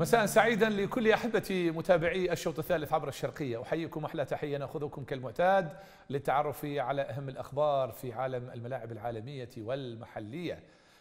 مساء سعيدا لكل احبتي متابعي الشوط الثالث عبر الشرقيه احييكم احلى تحيه ناخذكم كالمعتاد للتعرف على اهم الاخبار في عالم الملاعب العالميه والمحليه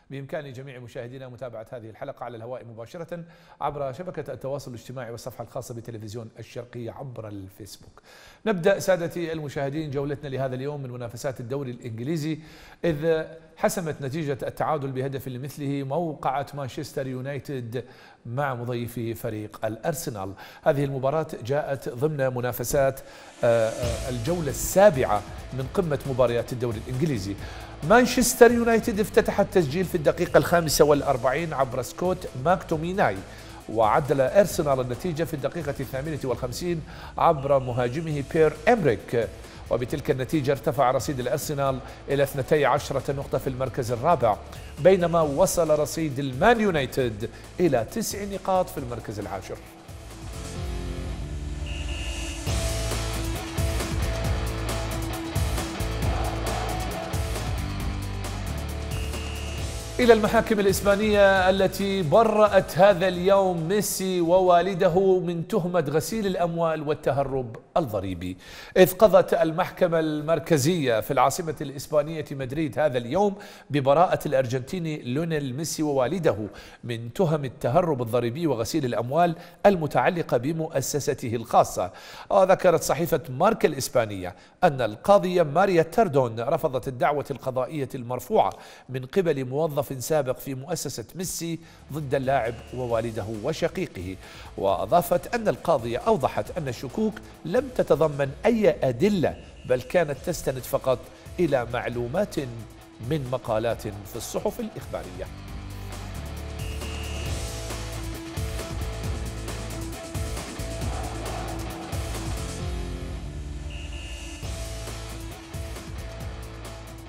بإمكان جميع مشاهدينا متابعة هذه الحلقة على الهواء مباشرة عبر شبكة التواصل الاجتماعي والصفحة الخاصة بتلفزيون الشرقية عبر الفيسبوك نبدأ سادتي المشاهدين جولتنا لهذا اليوم من منافسات الدوري الإنجليزي إذ حسمت نتيجة التعادل بهدف لمثله موقعة مانشستر يونايتد مع مضيفه فريق الأرسنال هذه المباراة جاءت ضمن منافسات آه، آه، الجولة السابعة من قمة مباريات الدوري الإنجليزي مانشستر يونايتد افتتح التسجيل في الدقيقة الخامسة والأربعين عبر سكوت ماكتوميناي وعدل أرسنال النتيجة في الدقيقة الثامنة والخمسين عبر مهاجمه بير أمريك وبتلك النتيجة ارتفع رصيد الأرسنال إلى 12 نقطة في المركز الرابع بينما وصل رصيد المان يونايتد إلى تسع نقاط في المركز العاشر إلى المحاكم الإسبانية التي برأت هذا اليوم ميسي ووالده من تهمة غسيل الأموال والتهرب الضريبي إذ قضت المحكمة المركزية في العاصمة الإسبانية مدريد هذا اليوم ببراءة الأرجنتيني لونيل ميسي ووالده من تهم التهرب الضريبي وغسيل الأموال المتعلقة بمؤسسته الخاصة وذكرت صحيفة ماركا الإسبانية أن القاضية ماريا تردون رفضت الدعوة القضائية المرفوعة من قبل موظف سابق في مؤسسة ميسي ضد اللاعب ووالده وشقيقه وأضافت أن القاضية أوضحت أن الشكوك لم تتضمن أي أدلة بل كانت تستند فقط إلى معلومات من مقالات في الصحف الإخبارية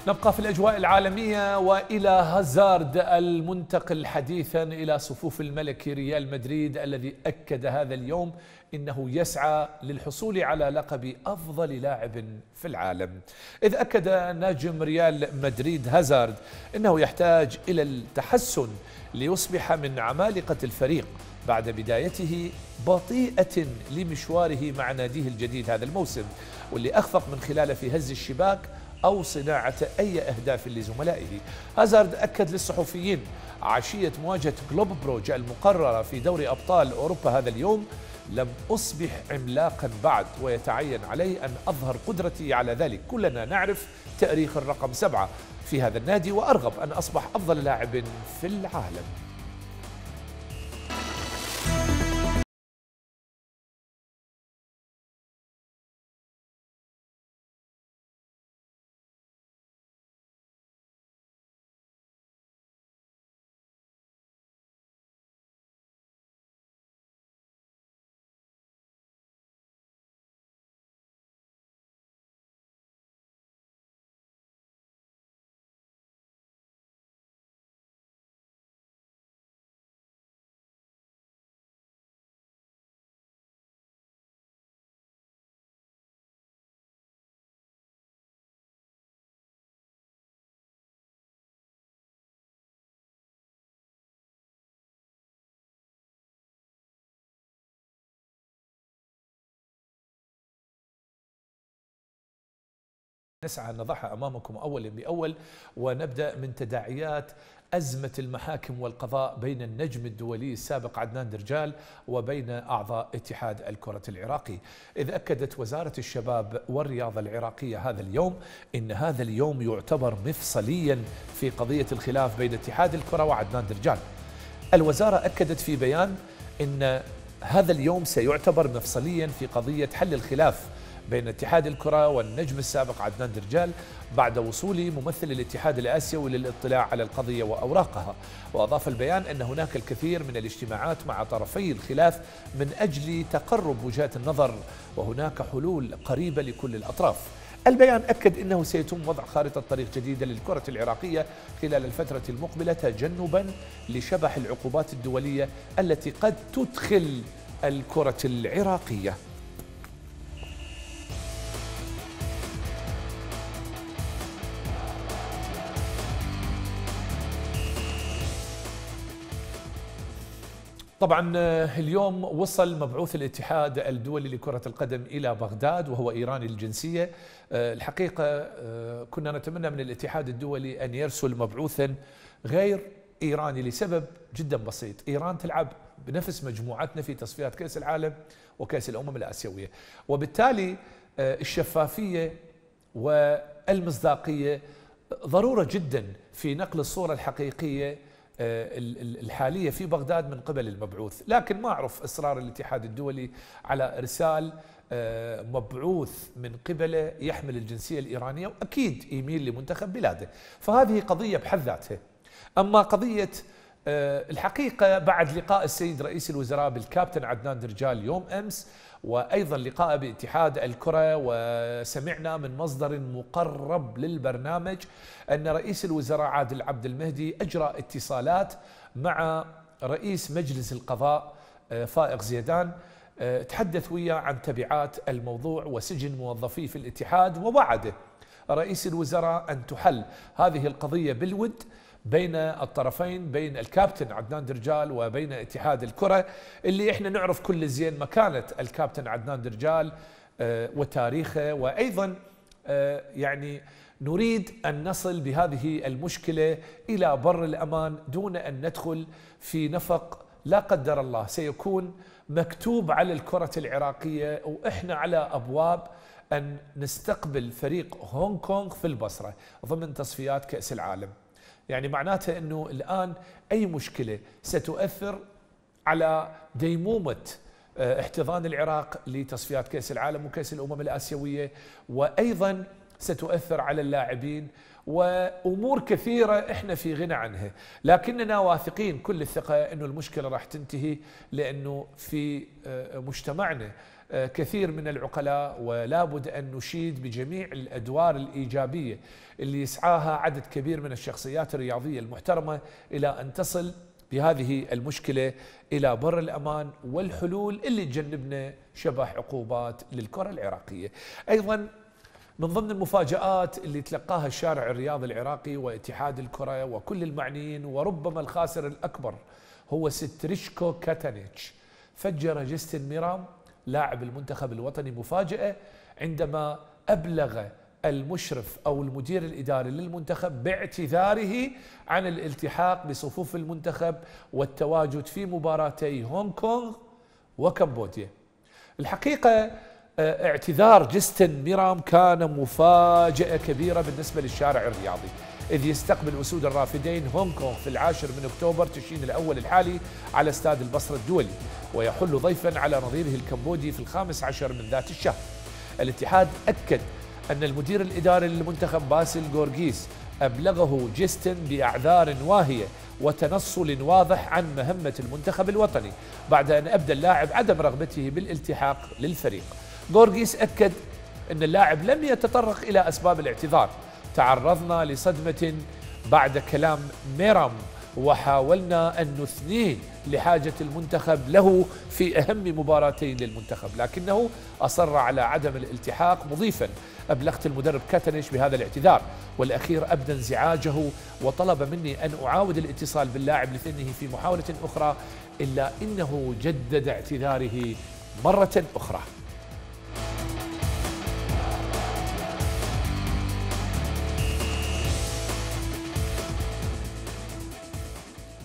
نبقى في الأجواء العالمية وإلى هازارد المنتقل حديثا إلى صفوف الملك ريال مدريد الذي أكد هذا اليوم إنه يسعى للحصول على لقب أفضل لاعب في العالم إذ أكد ناجم ريال مدريد هازارد أنه يحتاج إلى التحسن ليصبح من عمالقة الفريق بعد بدايته بطيئة لمشواره مع ناديه الجديد هذا الموسم واللي أخفق من خلاله في هز الشباك أو صناعة أي أهداف لزملائه هازارد أكد للصحفيين عشية مواجهة بروج المقررة في دوري أبطال أوروبا هذا اليوم لم أصبح عملاقا بعد ويتعين علي أن أظهر قدرتي على ذلك كلنا نعرف تأريخ الرقم سبعة في هذا النادي وأرغب أن أصبح أفضل لاعب في العالم نسعى أن نضعها أمامكم أولا بأول ونبدأ من تداعيات أزمة المحاكم والقضاء بين النجم الدولي السابق عدنان درجال وبين أعضاء اتحاد الكرة العراقي إذ أكدت وزارة الشباب والرياضة العراقية هذا اليوم إن هذا اليوم يعتبر مفصليا في قضية الخلاف بين اتحاد الكرة وعدنان درجال الوزارة أكدت في بيان إن هذا اليوم سيعتبر مفصليا في قضية حل الخلاف بين اتحاد الكرة والنجم السابق عدنان درجال بعد وصول ممثل الاتحاد الآسيوي للاطلاع على القضية وأوراقها وأضاف البيان أن هناك الكثير من الاجتماعات مع طرفي الخلاف من أجل تقرب وجهات النظر وهناك حلول قريبة لكل الأطراف البيان أكد أنه سيتم وضع خارطة طريق جديدة للكرة العراقية خلال الفترة المقبلة تجنبا لشبح العقوبات الدولية التي قد تدخل الكرة العراقية طبعا آه، اليوم وصل مبعوث الاتحاد الدولي لكرة القدم إلى بغداد وهو إيراني الجنسية آه، الحقيقة آه، كنا نتمنى من الاتحاد الدولي أن يرسل مبعوثا غير إيراني لسبب جدا بسيط إيران تلعب بنفس مجموعتنا في تصفيات كأس العالم وكأس الأمم الآسيوية وبالتالي الشفافية والمصداقية ضرورة جدا في نقل الصورة الحقيقية آه، الحالية في بغداد من قبل المبعوث لكن ما أعرف إصرار الاتحاد الدولي على إرسال آه، مبعوث من قبله يحمل الجنسية الإيرانية وأكيد يميل لمنتخب بلاده فهذه قضية بحد ذاتها أما قضية آه، الحقيقة بعد لقاء السيد رئيس الوزراء بالكابتن عدنان درجال يوم أمس وأيضا لقاء باتحاد الكرة وسمعنا من مصدر مقرب للبرنامج أن رئيس الوزراء عادل عبد المهدي أجرى اتصالات مع رئيس مجلس القضاء آه، فائق زيدان آه، تحدث وياه عن تبعات الموضوع وسجن موظفيه في الاتحاد ووعده رئيس الوزراء أن تحل هذه القضية بالود بين الطرفين بين الكابتن عدنان درجال وبين اتحاد الكرة اللي احنا نعرف كل زين مكانة الكابتن عدنان درجال آه، وتاريخه وأيضا آه، يعني نريد أن نصل بهذه المشكلة إلى بر الأمان دون أن ندخل في نفق لا قدر الله سيكون مكتوب على الكرة العراقية وإحنا على أبواب أن نستقبل فريق هونغ كونغ في البصرة ضمن تصفيات كأس العالم يعني معناته أنه الآن أي مشكلة ستؤثر على ديمومة آه، احتضان العراق لتصفيات كأس العالم وكأس الأمم الآسيوية وأيضا ستؤثر على اللاعبين وامور كثيره احنا في غنى عنها، لكننا واثقين كل الثقه انه المشكله راح تنتهي لانه في آه، مجتمعنا آه، كثير من العقلاء ولا بد أن نشيد بجميع الأدوار الإيجابية اللي يسعاها عدد كبير من الشخصيات الرياضية المحترمة إلى أن تصل بهذه المشكلة إلى بر الأمان والحلول اللي تجنبنا شبه عقوبات للكرة العراقية أيضا من ضمن المفاجآت اللي تلقاها الشارع الرياضي العراقي واتحاد الكرة وكل المعنيين وربما الخاسر الأكبر هو ستريشكو كاتانيتش فجر جستن ميرام لاعب المنتخب الوطني مفاجأة عندما أبلغ المشرف أو المدير الإداري للمنتخب باعتذاره عن الالتحاق بصفوف المنتخب والتواجد في مباراتي هونغ كونغ وكمبوديا الحقيقة آه، اعتذار جستن ميرام كان مفاجأة كبيرة بالنسبة للشارع الرياضي إذ يستقبل أسود الرافدين هونغ كونغ في العاشر من أكتوبر تشرين الأول الحالي على استاد البصرة الدولي ويحل ضيفا على نظيره الكمبودي في الخامس عشر من ذات الشهر الاتحاد أكد أن المدير الإداري للمنتخب باسل جورجيس أبلغه جيستن بأعذار واهية وتنصل واضح عن مهمة المنتخب الوطني بعد أن أبدى اللاعب عدم رغبته بالالتحاق للفريق غورغيس أكد أن اللاعب لم يتطرق إلى أسباب الاعتذار تعرضنا لصدمة بعد كلام ميرام وحاولنا أن نثنيه لحاجة المنتخب له في أهم مباراتين للمنتخب لكنه أصر على عدم الالتحاق مضيفا أبلغت المدرب كاتنيش بهذا الاعتذار والأخير أبدى انزعاجه وطلب مني أن أعاود الاتصال باللاعب لثنه في محاولة أخرى إلا إنه جدد اعتذاره مرة أخرى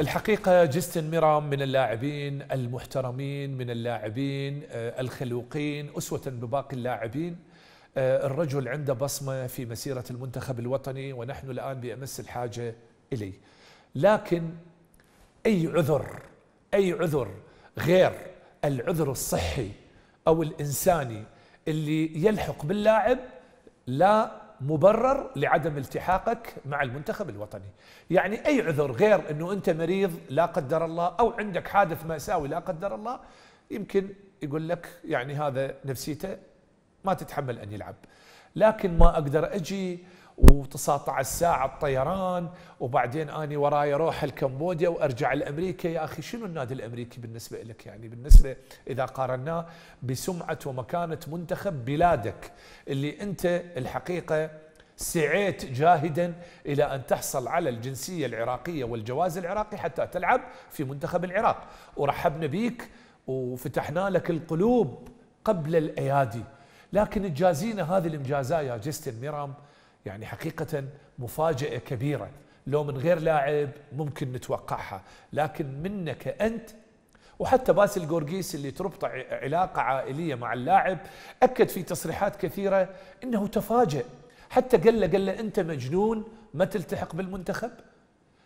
الحقيقة جيستن ميرام من اللاعبين المحترمين من اللاعبين آه، الخلوقين أسوة بباقي اللاعبين آه، الرجل عنده بصمة في مسيرة المنتخب الوطني ونحن الآن بأمس الحاجة إليه لكن أي عذر أي عذر غير العذر الصحي أو الإنساني اللي يلحق باللاعب لا مبرر لعدم التحاقك مع المنتخب الوطني يعني أي عذر غير أنه أنت مريض لا قدر الله أو عندك حادث مأساوي لا قدر الله يمكن يقول لك يعني هذا نفسيته ما تتحمل أن يلعب لكن ما أقدر أجي و19 ساعة الطيران وبعدين أنا وراي أروح لكمبوديا وأرجع لأمريكا يا أخي شنو النادي الأمريكي بالنسبة لك يعني بالنسبة إذا قارناه بسمعة ومكانة منتخب بلادك اللي أنت الحقيقة سعيت جاهدا إلى أن تحصل على الجنسية العراقية والجواز العراقي حتى تلعب في منتخب العراق ورحبنا بيك وفتحنا لك القلوب قبل الأيادي لكن تجازينا هذه الإمجازات يا جيستن ميرام يعني حقيقة مفاجأة كبيرة لو من غير لاعب ممكن نتوقعها لكن منك أنت وحتى باسل جورجيس اللي تربط علاقة عائلية مع اللاعب أكد في تصريحات كثيرة أنه تفاجأ حتى قال له قال له أنت مجنون ما تلتحق بالمنتخب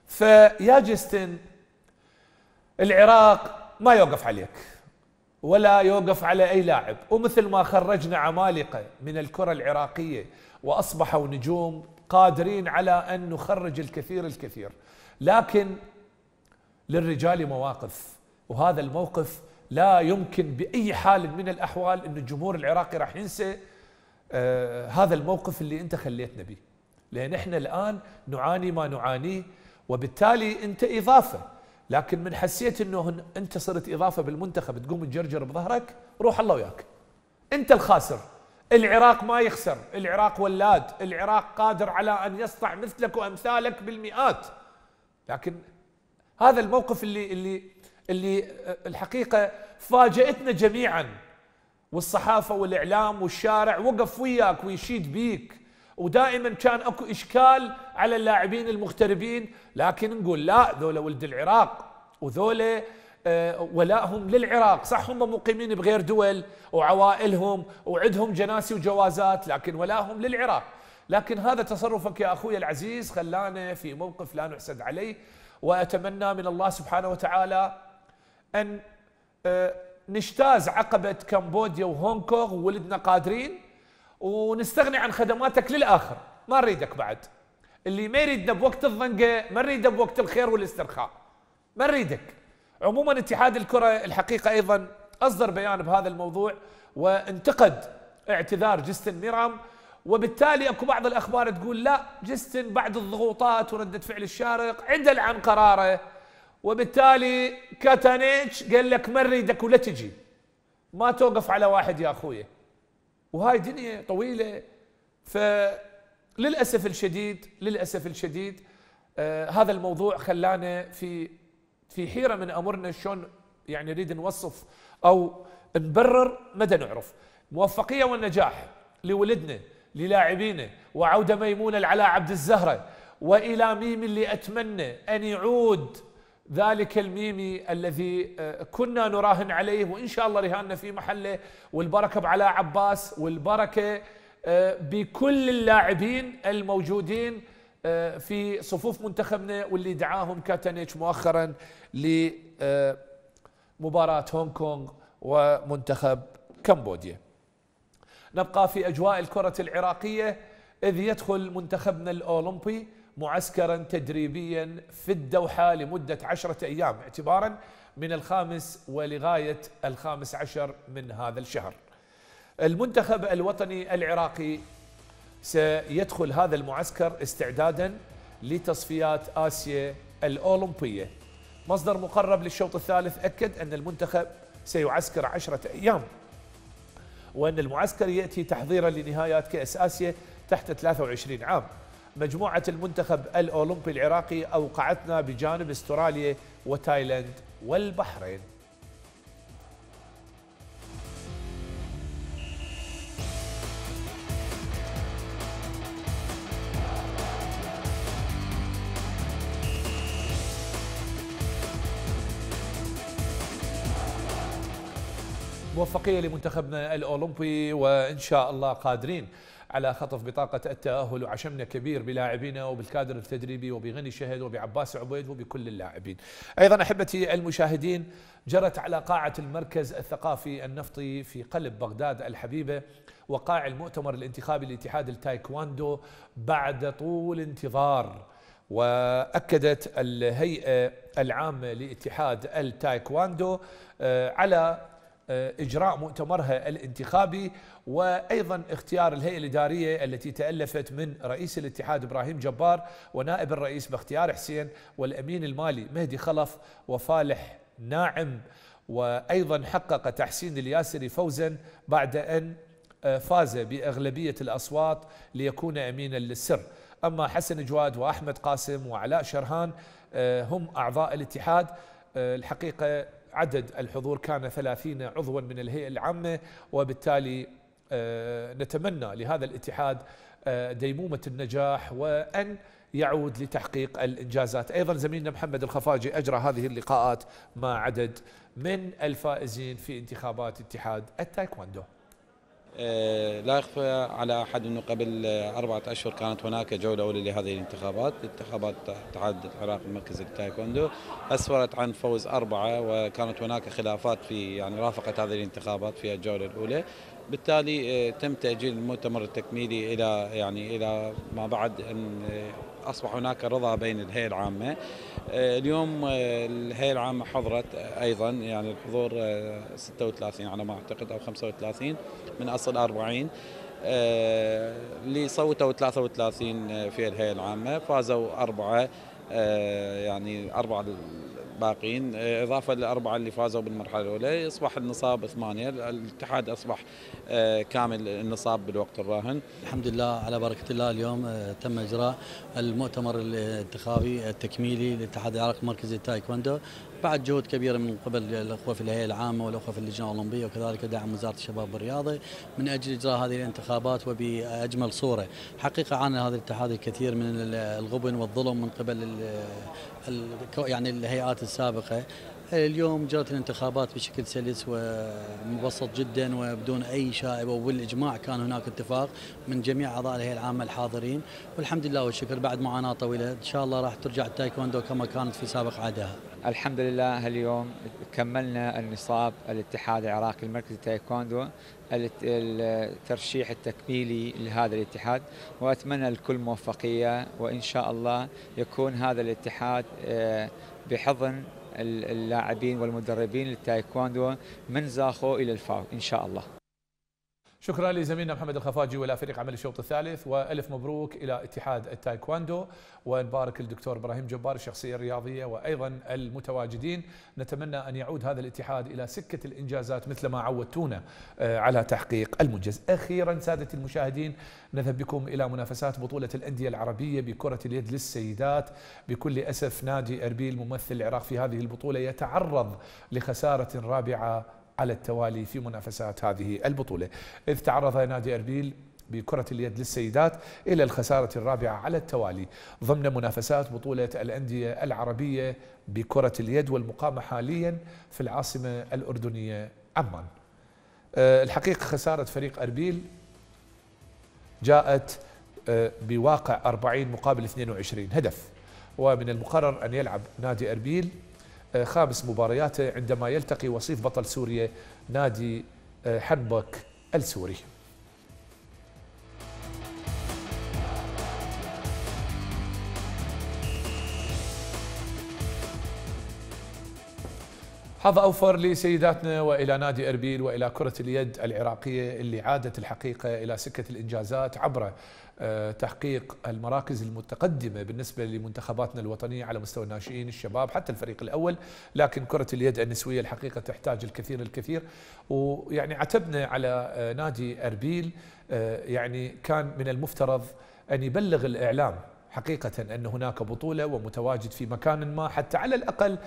فيا جستن العراق ما يوقف عليك ولا يوقف على أي لاعب ومثل ما خرجنا عمالقة من الكرة العراقية واصبحوا نجوم قادرين على ان نخرج الكثير الكثير لكن للرجال مواقف وهذا الموقف لا يمكن باي حال من الاحوال ان الجمهور العراقي راح ينسى آه، هذا الموقف اللي انت خليتنا به لان احنا الان نعاني ما نعانيه وبالتالي انت اضافه لكن من حسيت انه انت صرت اضافه بالمنتخب تقوم تجرجر بظهرك روح الله وياك انت الخاسر العراق ما يخسر العراق ولاد العراق قادر على أن يصنع مثلك وأمثالك بالمئات لكن هذا الموقف اللي اللي اللي آه، الحقيقة فاجأتنا جميعا والصحافة والإعلام والشارع وقف وياك ويشيد بيك ودائما كان اكو اشكال على اللاعبين المغتربين لكن نقول لا ذولا ولد العراق وذولا آه، ولائهم للعراق صح هم مقيمين بغير دول وعوائلهم وعندهم جناسي وجوازات لكن ولائهم للعراق لكن هذا تصرفك يا أخوي العزيز خلانا في موقف لا نحسد عليه وأتمنى من الله سبحانه وتعالى أن آه، نجتاز عقبة كمبوديا وهونغ كونغ وولدنا قادرين ونستغني عن خدماتك للآخر ما نريدك بعد اللي ما يريدنا بوقت الضنقة ما نريده بوقت الخير والاسترخاء ما نريدك عموما اتحاد الكرة الحقيقة أيضا أصدر بيان بهذا الموضوع وانتقد اعتذار جستن ميرام وبالتالي اكو بعض الاخبار تقول لا جستن بعد الضغوطات ورده فعل الشارق عدل عن قراره وبالتالي كاتانيتش قال لك ما نريدك ولا تجي ما توقف على واحد يا اخوي وهاي دنيا طويله فللاسف الشديد للاسف الشديد آه هذا الموضوع خلانا في في حيره من امرنا شلون يعني نريد نوصف او نبرر مدى نعرف موفقيه والنجاح لولدنا للاعبينا وعوده ميمونه على عبد الزهره والى ميم اللي اتمنى ان يعود ذلك الميمي الذي آه، كنا نراهن عليه وان شاء الله رهاننا في محله والبركه على عباس والبركه آه، بكل اللاعبين الموجودين آه، في صفوف منتخبنا واللي دعاهم كاتانيتش مؤخرا لمباراة آه، هونغ كونغ ومنتخب كمبوديا نبقى في أجواء الكرة العراقية إذ يدخل منتخبنا الأولمبي معسكرا تدريبيا في الدوحة لمدة عشرة أيام اعتبارا من الخامس ولغاية الخامس عشر من هذا الشهر المنتخب الوطني العراقي سيدخل هذا المعسكر استعدادا لتصفيات آسيا الأولمبية مصدر مقرب للشوط الثالث أكد أن المنتخب سيعسكر عشرة أيام وأن المعسكر يأتي تحضيرا لنهايات كأس آسيا تحت 23 عام مجموعة المنتخب الأولمبي العراقي أوقعتنا بجانب استراليا وتايلاند والبحرين موفقية لمنتخبنا الأولمبي وإن شاء الله قادرين على خطف بطاقة التأهل وعشمنا كبير بلاعبينا وبالكادر التدريبي وبغني شهد وبعباس عبيد وبكل اللاعبين أيضا أحبتي المشاهدين جرت على قاعة المركز الثقافي النفطي في قلب بغداد الحبيبة وقاع المؤتمر الانتخابي لاتحاد التايكواندو بعد طول انتظار وأكدت الهيئة العامة لاتحاد التايكواندو آه، على آه، إجراء مؤتمرها الانتخابي وأيضا اختيار الهيئة الإدارية التي تألفت من رئيس الاتحاد إبراهيم جبار ونائب الرئيس باختيار حسين والأمين المالي مهدي خلف وفالح ناعم وأيضا حقق تحسين الياسري فوزا بعد أن آه، فاز بأغلبية الأصوات ليكون أمينا للسر أما حسن جواد وأحمد قاسم وعلاء شرهان آه، هم أعضاء الاتحاد الحقيقة عدد الحضور كان 30 عضوا من الهيئة العامة وبالتالي آه، نتمنى لهذا الاتحاد آه، ديمومة النجاح وأن يعود لتحقيق الإنجازات أيضا زميلنا محمد الخفاجي أجرى هذه اللقاءات مع عدد من الفائزين في انتخابات اتحاد التايكواندو آه، لا يخفى على احد انه قبل اربعه اشهر كانت هناك جوله اولى لهذه الانتخابات، انتخابات اتحاد العراق المركزي للتايكوندو اسفرت عن فوز اربعه وكانت هناك خلافات في يعني رافقت هذه الانتخابات في الجوله الاولى، بالتالي آه، تم تاجيل المؤتمر التكميلي الى يعني الى ما بعد ان آه، اصبح هناك رضا بين الهيئه العامه آه، اليوم آه، الهيئه العامه حضرت آه، ايضا يعني الحضور 36 على ما اعتقد او 35 من اصل 40 اللي صوتوا 33 في الهيئه العامه فازوا اربعه يعني اربع باقين آه، اضافه للاربعه اللي فازوا بالمرحله الاولى أصبح النصاب ثمانيه الاتحاد اصبح آه، كامل النصاب بالوقت الراهن. الحمد لله على بركه الله اليوم آه، تم اجراء المؤتمر الانتخابي التكميلي لاتحاد العراق مركز التايكوندو بعد جهود كبيرة من قبل الأخوة في الهيئة العامة والأخوة في اللجنة الأولمبية وكذلك دعم وزارة الشباب والرياضة من أجل إجراء هذه الانتخابات وبأجمل صورة حقيقة عانى هذا الاتحاد الكثير من الغبن والظلم من قبل يعني الهيئات السابقة اليوم جرت الانتخابات بشكل سلس ومبسط جدا وبدون اي شائبه وبالاجماع كان هناك اتفاق من جميع اعضاء الهيئه العامه الحاضرين والحمد لله والشكر بعد معاناه طويله ان شاء الله راح ترجع التايكوندو كما كانت في سابق عهدها. الحمد لله اليوم كملنا النصاب الاتحاد العراقي المركزي التايكوندو الترشيح التكميلي لهذا الاتحاد واتمنى الكل موفقيه وان شاء الله يكون هذا الاتحاد آه، بحضن اللاعبين والمدربين للتايكواندو من زاخو الى الفاو ان شاء الله شكرا لزميلنا محمد الخفاجي ولا فريق عمل الشوط الثالث والف مبروك الى اتحاد التايكواندو ونبارك الدكتور ابراهيم جبار الشخصيه الرياضيه وايضا المتواجدين نتمنى ان يعود هذا الاتحاد الى سكه الانجازات مثل ما عودتونا آه، على تحقيق المنجز اخيرا ساده المشاهدين نذهب بكم الى منافسات بطوله الانديه العربيه بكره اليد للسيدات بكل اسف نادي اربيل ممثل العراق في هذه البطوله يتعرض لخساره رابعه على التوالي في منافسات هذه البطولة إذ تعرض نادي أربيل بكرة اليد للسيدات إلى الخسارة الرابعة على التوالي ضمن منافسات بطولة الأندية العربية بكرة اليد والمقامة حاليا في العاصمة الأردنية عمان أه، الحقيقة خسارة فريق أربيل جاءت أه، بواقع 40 مقابل 22 هدف ومن المقرر أن يلعب نادي أربيل آه، خامس مبارياته عندما يلتقي وصيف بطل سوريا نادي آه، حنبك السوري حظ اوفر لسيداتنا والى نادي اربيل والى كره اليد العراقيه اللي عادت الحقيقه الى سكه الانجازات عبر آه، تحقيق المراكز المتقدمة بالنسبة لمنتخباتنا الوطنية على مستوى الناشئين الشباب حتى الفريق الأول لكن كرة اليد النسوية الحقيقة تحتاج الكثير الكثير ويعني عتبنا على آه، نادي أربيل آه، يعني كان من المفترض أن يبلغ الإعلام حقيقة أن هناك بطولة ومتواجد في مكان ما حتى على الأقل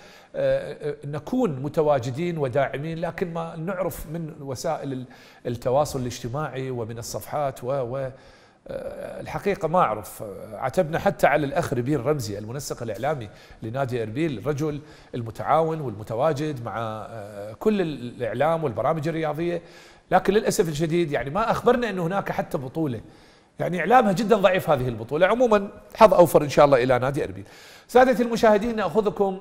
نكون متواجدين وداعمين لكن ما نعرف من وسائل التواصل الاجتماعي ومن الصفحات و, و آه، الحقيقة ما أعرف آه، عتبنا حتى على الأخ ربيل رمزي المنسق الإعلامي لنادي إربيل الرجل المتعاون والمتواجد مع آه، كل الإعلام والبرامج الرياضية لكن للأسف الشديد يعني ما أخبرنا أنه هناك حتى بطولة يعني إعلامها جدا ضعيف هذه البطولة عموما حظ أوفر إن شاء الله إلى نادي إربيل سادتي المشاهدين نأخذكم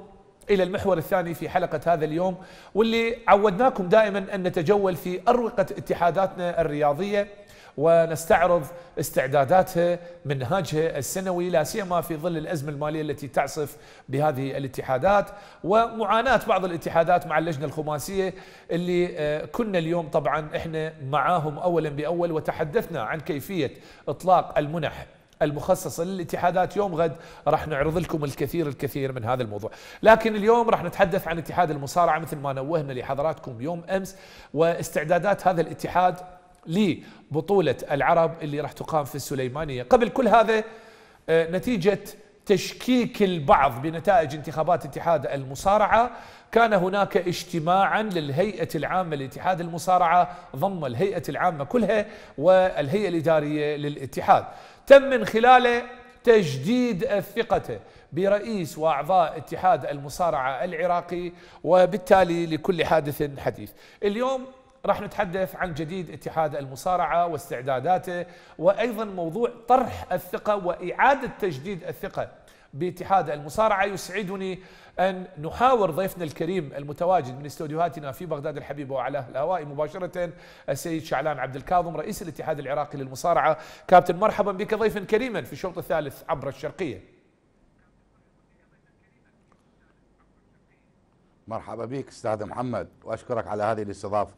إلى المحور الثاني في حلقة هذا اليوم واللي عودناكم دائما أن نتجول في أروقة اتحاداتنا الرياضية ونستعرض استعداداتها منهاجها السنوي لا سيما في ظل الازمه الماليه التي تعصف بهذه الاتحادات ومعاناه بعض الاتحادات مع اللجنه الخماسيه اللي آه، كنا اليوم طبعا احنا معاهم اولا باول وتحدثنا عن كيفيه اطلاق المنح المخصصة للاتحادات يوم غد راح نعرض لكم الكثير الكثير من هذا الموضوع لكن اليوم راح نتحدث عن اتحاد المصارعة مثل ما نوهنا لحضراتكم يوم أمس واستعدادات هذا الاتحاد لبطولة العرب اللي راح تقام في السليمانية قبل كل هذا آه، نتيجة تشكيك البعض بنتائج انتخابات اتحاد المصارعة كان هناك اجتماعا للهيئة العامة لاتحاد المصارعة ضم الهيئة العامة كلها والهيئة الإدارية للاتحاد تم من خلاله تجديد ثقته برئيس واعضاء اتحاد المصارعه العراقي وبالتالي لكل حادث حديث. اليوم راح نتحدث عن جديد اتحاد المصارعة واستعداداته وأيضا موضوع طرح الثقة وإعادة تجديد الثقة باتحاد المصارعة يسعدني أن نحاور ضيفنا الكريم المتواجد من استوديوهاتنا في بغداد الحبيبة وعلى الهواء مباشرة السيد شعلان عبد الكاظم رئيس الاتحاد العراقي للمصارعة كابتن مرحبا بك ضيفا كريما في الشوط الثالث عبر الشرقية مرحبا بك استاذ محمد واشكرك على هذه الاستضافه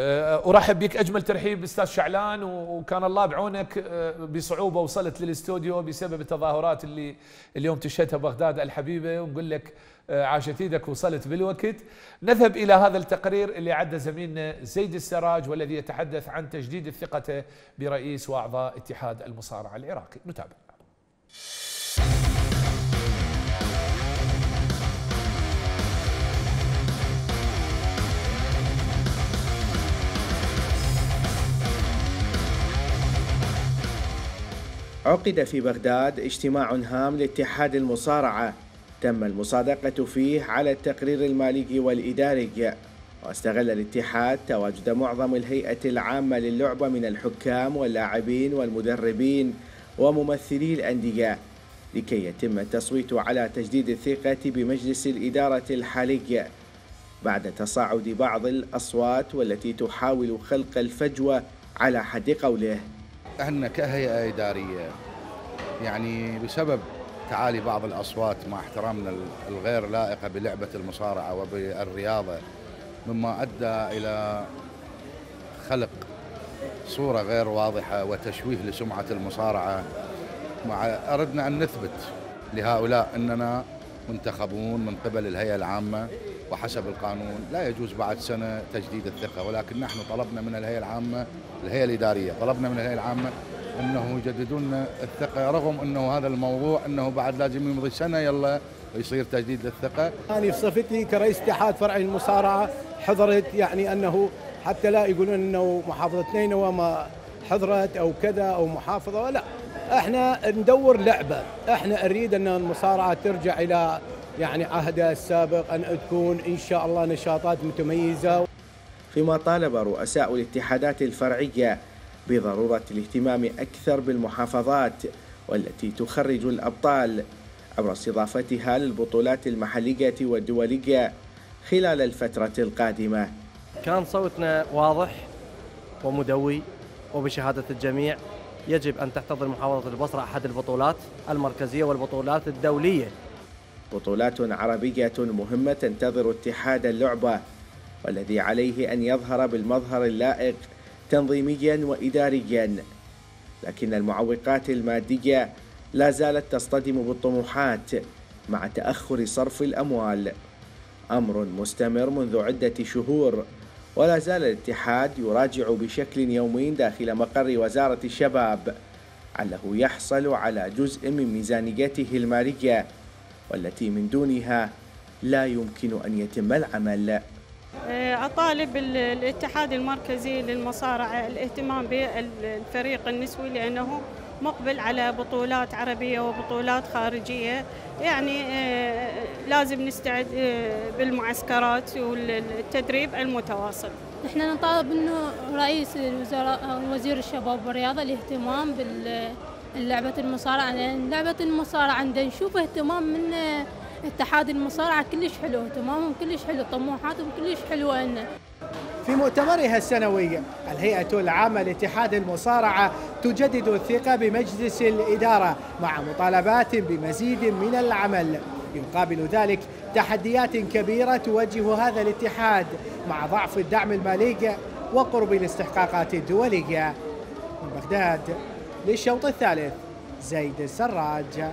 آه، ارحب بك اجمل ترحيب استاذ شعلان وكان الله بعونك آه، بصعوبه وصلت للاستوديو بسبب التظاهرات اللي اليوم تشهدها بغداد الحبيبه ونقول لك آه، عاشت ايدك وصلت بالوقت نذهب الى هذا التقرير اللي عد زميلنا زيد السراج والذي يتحدث عن تجديد الثقه برئيس واعضاء اتحاد المصارعه العراقي نتابع عقد في بغداد اجتماع هام لاتحاد المصارعة تم المصادقة فيه على التقرير المالي والإداري واستغل الاتحاد تواجد معظم الهيئة العامة للعبة من الحكام واللاعبين والمدربين وممثلي الأندية لكي يتم التصويت على تجديد الثقة بمجلس الإدارة الحالي بعد تصاعد بعض الأصوات والتي تحاول خلق الفجوة على حد قوله احنا كهيئه اداريه يعني بسبب تعالي بعض الاصوات مع احترامنا الغير لائقه بلعبه المصارعه وبالرياضه مما ادى الى خلق صوره غير واضحه وتشويه لسمعه المصارعه مع اردنا ان نثبت لهؤلاء اننا منتخبون من قبل الهيئه العامه وحسب القانون لا يجوز بعد سنة تجديد الثقة ولكن نحن طلبنا من الهيئة العامة الهيئة الإدارية طلبنا من الهيئة العامة أنه يجددون الثقة رغم أنه هذا الموضوع أنه بعد لازم يمضي سنة يلا يصير تجديد الثقة أنا في صفتي كرئيس اتحاد فرعي المصارعة حضرت يعني أنه حتى لا يقولون أنه محافظة نينوى ما حضرت أو كذا أو محافظة لا احنا ندور لعبة احنا نريد أن المصارعة ترجع إلى يعني عهدها السابق أن تكون إن شاء الله نشاطات متميزة فيما طالب رؤساء الاتحادات الفرعية بضرورة الاهتمام أكثر بالمحافظات والتي تخرج الأبطال عبر استضافتها للبطولات المحلية والدولية خلال الفترة القادمة كان صوتنا واضح ومدوي وبشهادة الجميع يجب أن تحتضن محافظة البصرة أحد البطولات المركزية والبطولات الدولية بطولات عربية مهمة تنتظر اتحاد اللعبة والذي عليه أن يظهر بالمظهر اللائق تنظيميا وإداريا لكن المعوقات المادية لا زالت تصطدم بالطموحات مع تأخر صرف الأموال أمر مستمر منذ عدة شهور ولا زال الاتحاد يراجع بشكل يومي داخل مقر وزارة الشباب علّه يحصل على جزء من ميزانيته المالية والتي من دونها لا يمكن أن يتم العمل آه، أطالب الاتحاد المركزي للمصارعة الاهتمام بالفريق النسوي لأنه مقبل على بطولات عربية وبطولات خارجية يعني آه، لازم نستعد آه، بالمعسكرات والتدريب المتواصل نحن نطالب أنه رئيس الوزراء وزير الشباب والرياضة الاهتمام بال لعبة المصارعة لأن يعني لعبة المصارعة عندنا نشوف اهتمام من اتحاد المصارعة كلش حلو اهتمامهم كلش حلو طموحاتهم كلش حلوة لنا في مؤتمرها السنوي الهيئة العامة لاتحاد المصارعة تجدد الثقة بمجلس الإدارة مع مطالبات بمزيد من العمل يقابل ذلك تحديات كبيرة تواجه هذا الاتحاد مع ضعف الدعم المالي وقرب الاستحقاقات الدولية من بغداد للشوط الثالث زيد السراج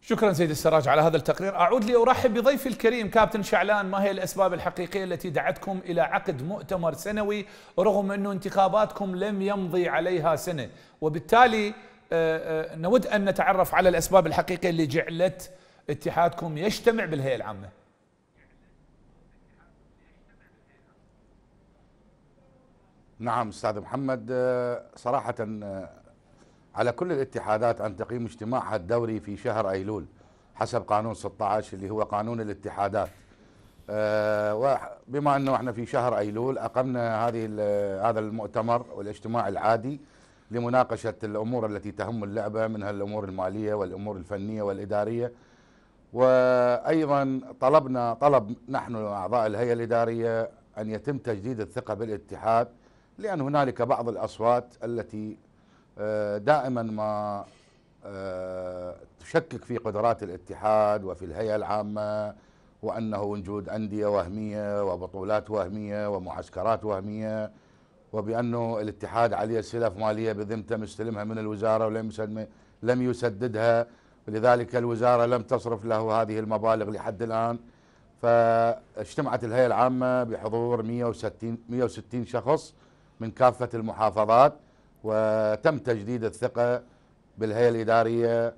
شكرا زيد السراج على هذا التقرير أعود لأرحب بضيفي الكريم كابتن شعلان ما هي الأسباب الحقيقية التي دعتكم إلى عقد مؤتمر سنوي رغم أن انتخاباتكم لم يمضي عليها سنة وبالتالي آه، آه، نود أن نتعرف على الأسباب الحقيقية اللي جعلت اتحادكم يجتمع بالهيئة العامة نعم استاذ محمد آه، صراحه على كل الاتحادات أن تقيم اجتماعها الدوري في شهر أيلول حسب قانون 16 اللي هو قانون الاتحادات آه، وبما أنه احنا في شهر أيلول أقمنا هذه هذا المؤتمر والاجتماع العادي لمناقشة الأمور التي تهم اللعبة منها الأمور المالية والأمور الفنية والإدارية وأيضا طلبنا طلب نحن أعضاء الهيئة الإدارية أن يتم تجديد الثقة بالاتحاد لأن هنالك بعض الأصوات التي آه، دائما ما آه، تشكك في قدرات الاتحاد وفي الهيئة العامة وأنه وجود أندية وهمية وبطولات وهمية ومعسكرات وهمية وبأنه الاتحاد عليه سلف مالية بذمته مستلمها من الوزارة ولم لم يسددها لذلك الوزارة لم تصرف له هذه المبالغ لحد الآن فاجتمعت الهيئة العامة بحضور 160 160 شخص من كافة المحافظات وتم تجديد الثقة بالهيئة الإدارية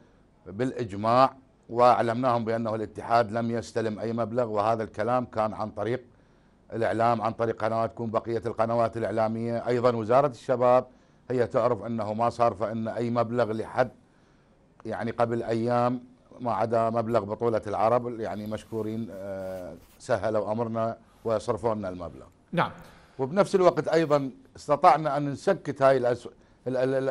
بالإجماع وأعلمناهم بأنه الاتحاد لم يستلم أي مبلغ وهذا الكلام كان عن طريق الإعلام عن طريق قنواتكم بقية القنوات الإعلامية أيضا وزارة الشباب هي تعرف أنه ما صار فإن أي مبلغ لحد يعني قبل أيام ما عدا مبلغ بطولة العرب يعني مشكورين آه، سهلوا أمرنا وصرفوا لنا المبلغ نعم وبنفس الوقت ايضا استطعنا ان نسكت هاي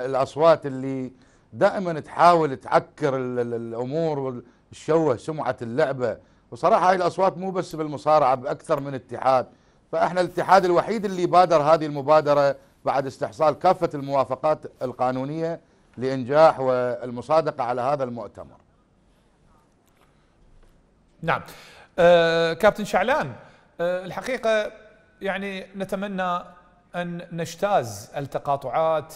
الاصوات اللي دائما تحاول تعكر الامور وتشوه سمعه اللعبه وصراحه هاي الاصوات مو بس بالمصارعه باكثر من اتحاد فاحنا الاتحاد الوحيد اللي بادر هذه المبادره بعد استحصال كافه الموافقات القانونيه لانجاح والمصادقه على هذا المؤتمر. نعم. آه كابتن شعلان آه الحقيقه يعني نتمنى أن نجتاز التقاطعات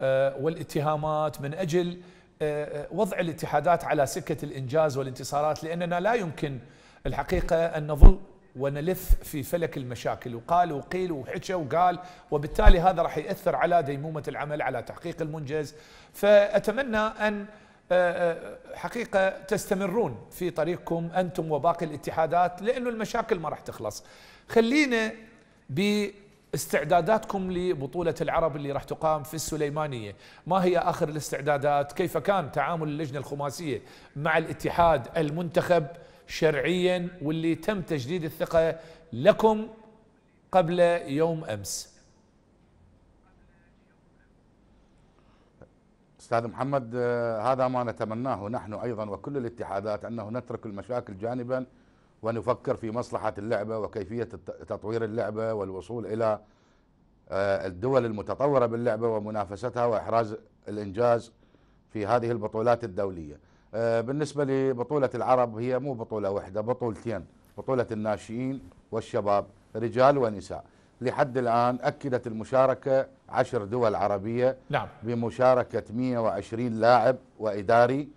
آه، والاتهامات من أجل آه، آه، وضع الاتحادات على سكة الإنجاز والانتصارات لأننا لا يمكن الحقيقة أن نظل ونلف في فلك المشاكل وقال وقيل وحكى وقال وبالتالي هذا راح يأثر على ديمومة العمل على تحقيق المنجز فأتمنى أن حقيقة تستمرون في طريقكم أنتم وباقي الاتحادات لأنه المشاكل ما راح تخلص خلينا باستعداداتكم لبطولة العرب اللي راح تقام في السليمانية ما هي آخر الاستعدادات كيف كان تعامل اللجنة الخماسية مع الاتحاد المنتخب شرعيا واللي تم تجديد الثقة لكم قبل يوم أمس استاذ محمد آه، هذا ما نتمناه نحن ايضا وكل الاتحادات انه نترك المشاكل جانبا ونفكر في مصلحة اللعبة وكيفية تطوير اللعبة والوصول إلى آه، الدول المتطورة باللعبة ومنافستها وإحراز الإنجاز في هذه البطولات الدولية آه، بالنسبة لبطولة العرب هي مو بطولة واحدة بطولتين بطولة الناشئين والشباب رجال ونساء لحد الآن أكدت المشاركة عشر دول عربية نعم. بمشاركة 120 لاعب وإداري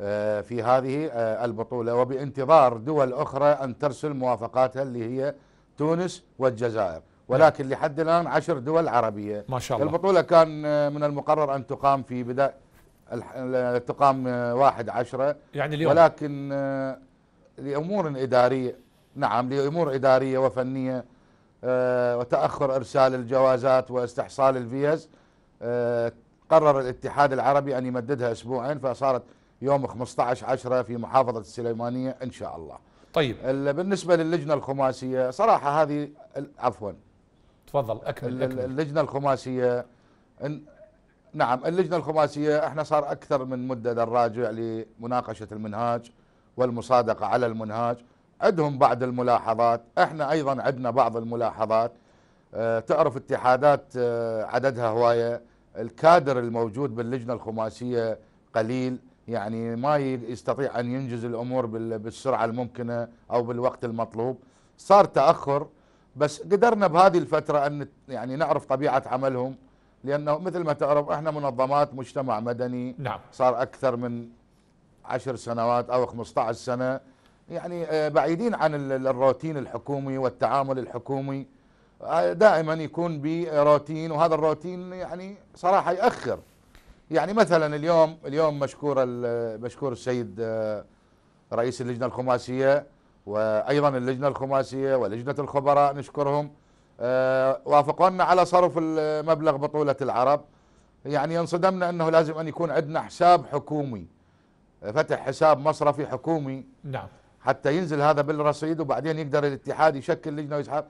آه، في هذه آه، البطولة وبانتظار دول أخرى أن ترسل موافقاتها اللي هي تونس والجزائر نعم. ولكن لحد الآن عشر دول عربية ما شاء الله البطولة كان آه، من المقرر أن تقام في بداية تقام واحد عشرة يعني اليوم ولكن لأمور إدارية نعم لأمور إدارية وفنية وتأخر إرسال الجوازات واستحصال الفيز قرر الاتحاد العربي أن يمددها أسبوعين فصارت يوم 15 10 في محافظة السليمانية إن شاء الله طيب بالنسبة للجنة الخماسية صراحة هذه عفوا تفضل أكمل, اللجنة الخماسية نعم اللجنة الخماسية احنا صار أكثر من مدة نراجع لمناقشة المنهاج والمصادقة على المنهاج عندهم بعض الملاحظات احنا أيضا عندنا بعض الملاحظات اه تعرف اتحادات اه عددها هواية الكادر الموجود باللجنة الخماسية قليل يعني ما يستطيع ان ينجز الامور بالسرعه الممكنه او بالوقت المطلوب صار تاخر بس قدرنا بهذه الفتره ان يعني نعرف طبيعه عملهم لانه مثل ما تعرف احنا منظمات مجتمع مدني نعم. صار اكثر من عشر سنوات او 15 سنه يعني آه، بعيدين عن الروتين الحكومي والتعامل الحكومي آه، دائما يكون بروتين وهذا الروتين يعني صراحه ياخر يعني مثلا اليوم اليوم مشكور مشكور السيد آه، رئيس اللجنه الخماسيه وايضا اللجنه الخماسيه ولجنه الخبراء نشكرهم آه، وافقونا على صرف المبلغ بطوله العرب يعني انصدمنا انه لازم ان يكون عندنا حساب حكومي فتح حساب مصرفي حكومي نعم حتى ينزل هذا بالرصيد وبعدين يقدر الاتحاد يشكل لجنه ويسحب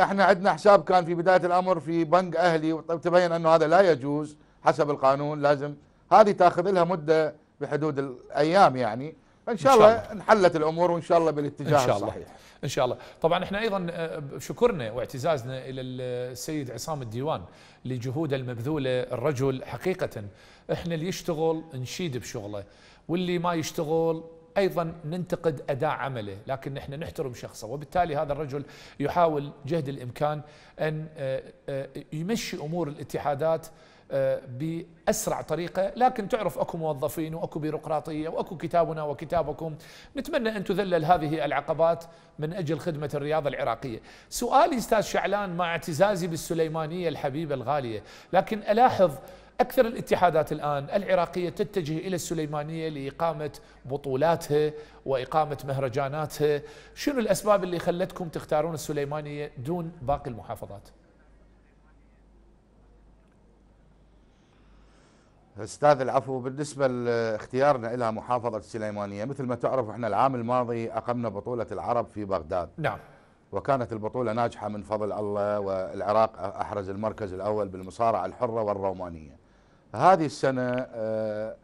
احنا عندنا حساب كان في بدايه الامر في بنك اهلي وتبين انه هذا لا يجوز حسب القانون لازم هذه تاخذ لها مده بحدود الايام يعني فان شاء, إن شاء الله انحلت الامور وان شاء الله بالاتجاه إن شاء الله. الصحيح ان شاء الله طبعا احنا ايضا آه، شكرنا واعتزازنا الى السيد عصام الديوان لجهوده المبذوله الرجل حقيقه احنا اللي يشتغل نشيد بشغله واللي ما يشتغل ايضا ننتقد اداء عمله لكن احنا نحترم شخصه وبالتالي هذا الرجل يحاول جهد الامكان ان آه، آه، يمشي امور الاتحادات بأسرع طريقة لكن تعرف أكو موظفين وأكو بيروقراطية وأكو كتابنا وكتابكم نتمنى أن تذلل هذه العقبات من أجل خدمة الرياضة العراقية سؤالي أستاذ شعلان مع اعتزازي بالسليمانية الحبيبة الغالية لكن ألاحظ أكثر الاتحادات الآن العراقية تتجه إلى السليمانية لإقامة بطولاتها وإقامة مهرجاناتها شنو الأسباب اللي خلتكم تختارون السليمانية دون باقي المحافظات؟ استاذ العفو بالنسبه لاختيارنا الى محافظه السليمانيه مثل ما تعرف احنا العام الماضي اقمنا بطوله العرب في بغداد نعم وكانت البطوله ناجحه من فضل الله والعراق احرز المركز الاول بالمصارعه الحره والرومانيه هذه السنه آه،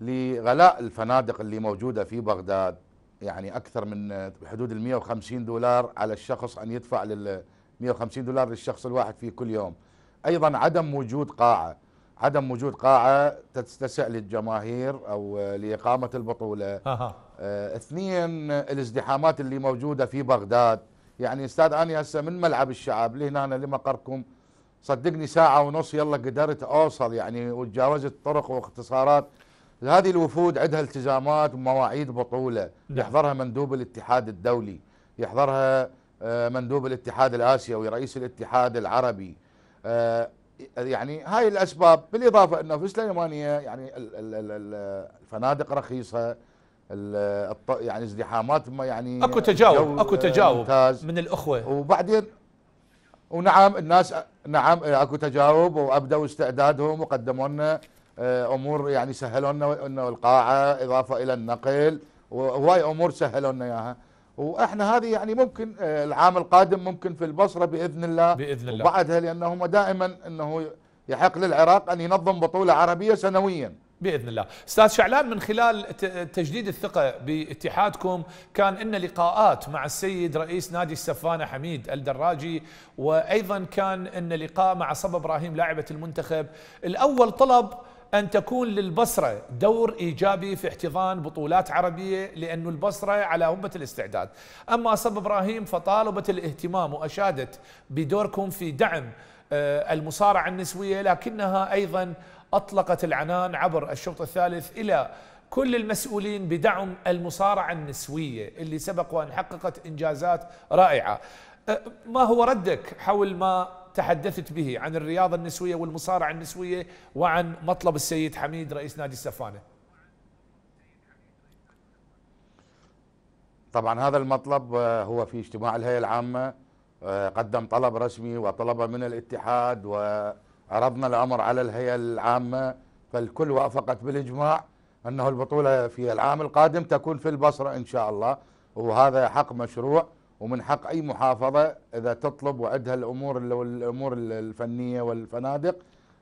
لغلاء الفنادق اللي موجوده في بغداد يعني اكثر من بحدود آه، ال 150 دولار على الشخص ان يدفع لل 150 دولار للشخص الواحد في كل يوم ايضا عدم وجود قاعه عدم وجود قاعة تتسع للجماهير أو لإقامة البطولة أه. اثنين الازدحامات اللي موجودة في بغداد يعني استاذ أنا هسه من ملعب الشعب لهنا أنا لمقركم صدقني ساعة ونص يلا قدرت أوصل يعني وتجاوزت طرق واختصارات هذه الوفود عندها التزامات ومواعيد بطولة نعم. يحضرها مندوب الاتحاد الدولي يحضرها آه، مندوب الاتحاد الآسيوي رئيس الاتحاد العربي آه، يعني هاي الاسباب بالاضافه انه في السليمانيه يعني الفنادق رخيصه يعني ازدحامات ما يعني اكو تجاوب اكو آه، تجاوب من الاخوه وبعدين ونعم الناس نعم اكو تجاوب وابدوا استعدادهم وقدموا لنا آه، امور يعني سهلوا لنا انه القاعه اضافه الى النقل وهواي امور سهلوا لنا اياها واحنا هذه يعني ممكن آه، العام القادم ممكن في البصره باذن الله باذن الله وبعدها لانهم دائما انه يحق للعراق ان ينظم بطوله عربيه سنويا باذن الله استاذ شعلان من خلال تجديد الثقه باتحادكم كان ان لقاءات مع السيد رئيس نادي السفانه حميد الدراجي وايضا كان ان لقاء مع صبا ابراهيم لاعبه المنتخب الاول طلب أن تكون للبصرة دور إيجابي في احتضان بطولات عربية لأن البصرة على هبة الاستعداد أما صب إبراهيم فطالبت الاهتمام وأشادت بدوركم في دعم آه، المصارعة النسوية لكنها أيضا أطلقت العنان عبر الشوط الثالث إلى كل المسؤولين بدعم المصارعة النسوية اللي سبق وأن حققت إنجازات رائعة أه، ما هو ردك حول ما تحدثت به عن الرياضة النسوية والمصارعة النسوية وعن مطلب السيد حميد رئيس نادي السفانة طبعا هذا المطلب آه، هو في اجتماع الهيئة العامة آه، قدم طلب رسمي وطلب من الاتحاد وعرضنا الأمر على الهيئة العامة فالكل وافقت بالإجماع أنه البطولة في العام القادم تكون في البصرة إن شاء الله وهذا حق مشروع ومن حق اي محافظه اذا تطلب وعندها الامور الامور الفنيه والفنادق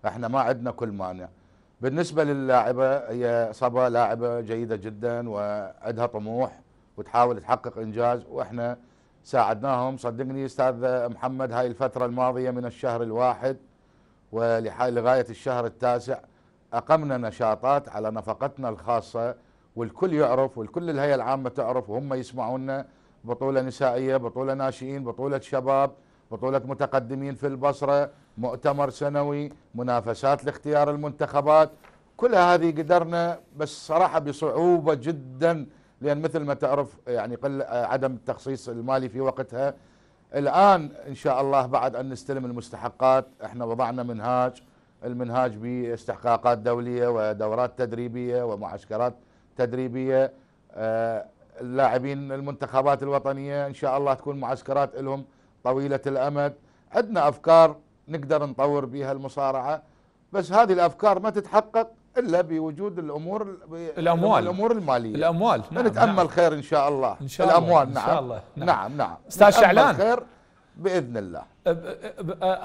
احنا ما عندنا كل مانع. بالنسبه للاعبه هي صبا لاعبه جيده جدا وعندها طموح وتحاول تحقق انجاز واحنا ساعدناهم صدقني استاذ محمد هاي الفتره الماضيه من الشهر الواحد ولغايه الشهر التاسع اقمنا نشاطات على نفقتنا الخاصه والكل يعرف والكل الهيئه العامه تعرف وهم يسمعونا بطولة نسائية بطولة ناشئين بطولة شباب بطولة متقدمين في البصرة مؤتمر سنوي منافسات لاختيار المنتخبات كل هذه قدرنا بس صراحة بصعوبة جدا لأن مثل ما تعرف يعني قل عدم التخصيص المالي في وقتها الآن إن شاء الله بعد أن نستلم المستحقات احنا وضعنا منهاج المنهاج باستحقاقات دولية ودورات تدريبية ومعسكرات تدريبية آه، اللاعبين المنتخبات الوطنية إن شاء الله تكون معسكرات لهم طويلة الأمد عندنا أفكار نقدر نطور بها المصارعة بس هذه الأفكار ما تتحقق إلا بوجود الأمور الأموال الأمور المالية الأموال نعم نتأمل نعم. خير إن شاء الله إن شاء الأموال نعم. إن شاء الله نعم نعم, نعم. أستاذ شعلان خير باذن الله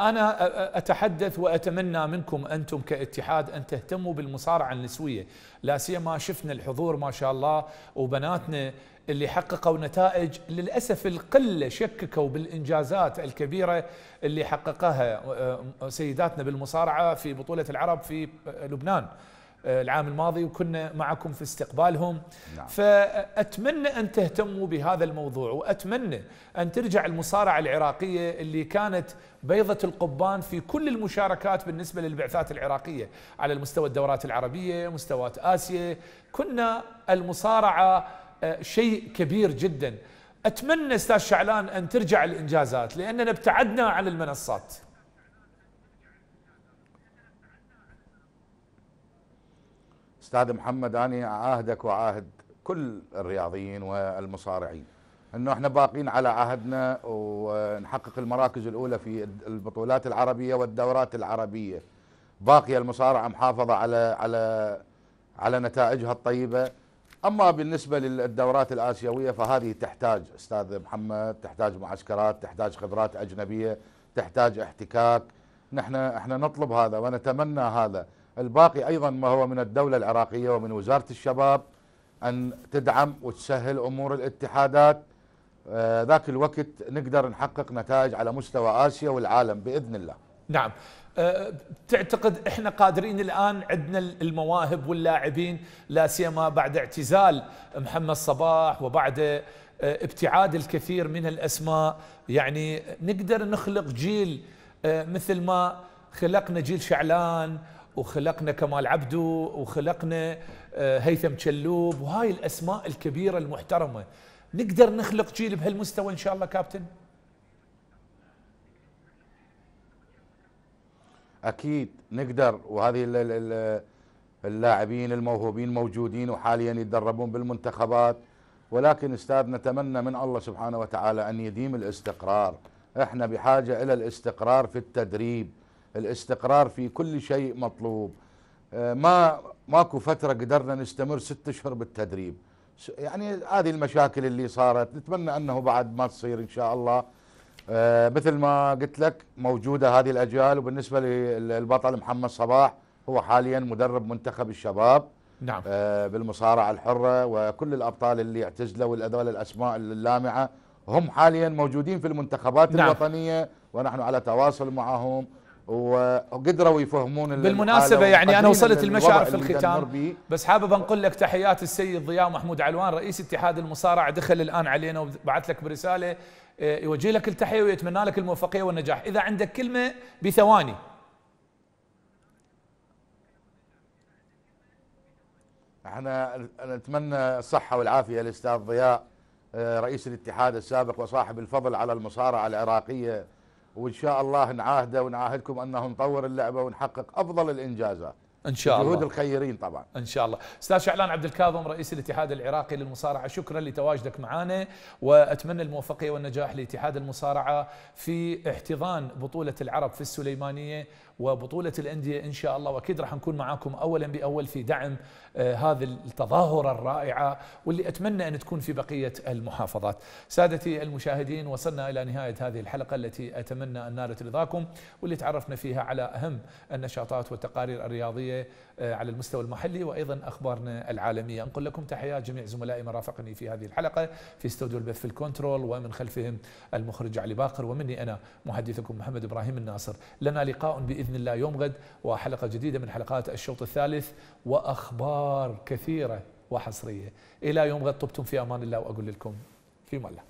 انا اتحدث واتمنى منكم انتم كاتحاد ان تهتموا بالمصارعه النسويه لا سيما شفنا الحضور ما شاء الله وبناتنا اللي حققوا نتائج للاسف القله شككوا بالانجازات الكبيره اللي حققها سيداتنا بالمصارعه في بطوله العرب في لبنان آه، العام الماضي وكنا معكم في استقبالهم نعم. فأتمنى أن تهتموا بهذا الموضوع وأتمنى أن ترجع المصارعة العراقية اللي كانت بيضة القبان في كل المشاركات بالنسبة للبعثات العراقية على المستوى الدورات العربية مستويات آسيا كنا المصارعة آه، شيء كبير جدا أتمنى أستاذ شعلان أن ترجع الإنجازات لأننا ابتعدنا عن المنصات استاذ محمد اني اعاهدك وعاهد كل الرياضيين والمصارعين انه احنا باقين على عهدنا ونحقق المراكز الاولى في البطولات العربيه والدورات العربيه باقيه المصارعه محافظه على على على نتائجها الطيبه اما بالنسبه للدورات الاسيويه فهذه تحتاج استاذ محمد تحتاج معسكرات تحتاج خبرات اجنبيه تحتاج احتكاك نحن احنا نطلب هذا ونتمنى هذا الباقي أيضا ما هو من الدولة العراقية ومن وزارة الشباب أن تدعم وتسهل أمور الاتحادات آه، ذاك الوقت نقدر نحقق نتائج على مستوى آسيا والعالم بإذن الله نعم آه، تعتقد احنا قادرين الان عندنا المواهب واللاعبين لا سيما بعد اعتزال محمد صباح وبعد آه، ابتعاد الكثير من الاسماء يعني نقدر نخلق جيل مثل ما خلقنا جيل شعلان وخلقنا كمال عبدو وخلقنا آه، هيثم شلوب وهاي الاسماء الكبيره المحترمه نقدر نخلق جيل بهالمستوى ان شاء الله كابتن اكيد نقدر وهذه اللاعبين الموهوبين موجودين وحاليا يتدربون بالمنتخبات ولكن استاذ نتمنى من الله سبحانه وتعالى ان يديم الاستقرار احنا بحاجه الى الاستقرار في التدريب الاستقرار في كل شيء مطلوب آه، ما ماكو فترة قدرنا نستمر ست اشهر بالتدريب يعني هذه المشاكل اللي صارت نتمنى انه بعد ما تصير ان شاء الله آه، مثل ما قلت لك موجودة هذه الاجيال وبالنسبة للبطل محمد صباح هو حاليا مدرب منتخب الشباب نعم. آه، بالمصارعة الحرة وكل الابطال اللي اعتزلوا والهذول الاسماء اللامعة هم حاليا موجودين في المنتخبات نعم. الوطنية ونحن على تواصل معهم وقدروا يفهمون بالمناسبه يعني انا وصلت المشاعر في الختام بس حابب انقل لك تحيات السيد ضياء محمود علوان رئيس اتحاد المصارعه دخل الان علينا وبعث لك برساله آه، يوجه لك التحيه ويتمنى لك الموفقيه والنجاح اذا عندك كلمه بثواني احنا نتمنى الصحه والعافيه للاستاذ ضياء آه، رئيس الاتحاد السابق وصاحب الفضل على المصارعه العراقيه وان شاء الله نعاهده ونعاهدكم انه نطور اللعبه ونحقق افضل الانجازات ان شاء الله جهود الخيرين طبعا ان شاء الله استاذ شعلان عبد الكاظم رئيس الاتحاد العراقي للمصارعه شكرا لتواجدك معنا واتمنى الموفقيه والنجاح لاتحاد المصارعه في احتضان بطوله العرب في السليمانيه وبطولة الأندية إن شاء الله وأكيد راح نكون معاكم أولا بأول في دعم آه، هذه التظاهرة الرائعة واللي أتمنى أن تكون في بقية المحافظات سادتي المشاهدين وصلنا إلى نهاية هذه الحلقة التي أتمنى أن نالت رضاكم واللي تعرفنا فيها على أهم النشاطات والتقارير الرياضية آه، على المستوى المحلي وايضا اخبارنا العالميه انقل لكم تحيات جميع زملائي مرافقني في هذه الحلقه في استوديو البث في الكنترول ومن خلفهم المخرج علي باقر ومني انا محدثكم محمد ابراهيم الناصر لنا لقاء باذن الله يوم غد وحلقه جديده من حلقات الشوط الثالث واخبار كثيره وحصريه الى يوم غد طبتم في امان الله واقول لكم في مالله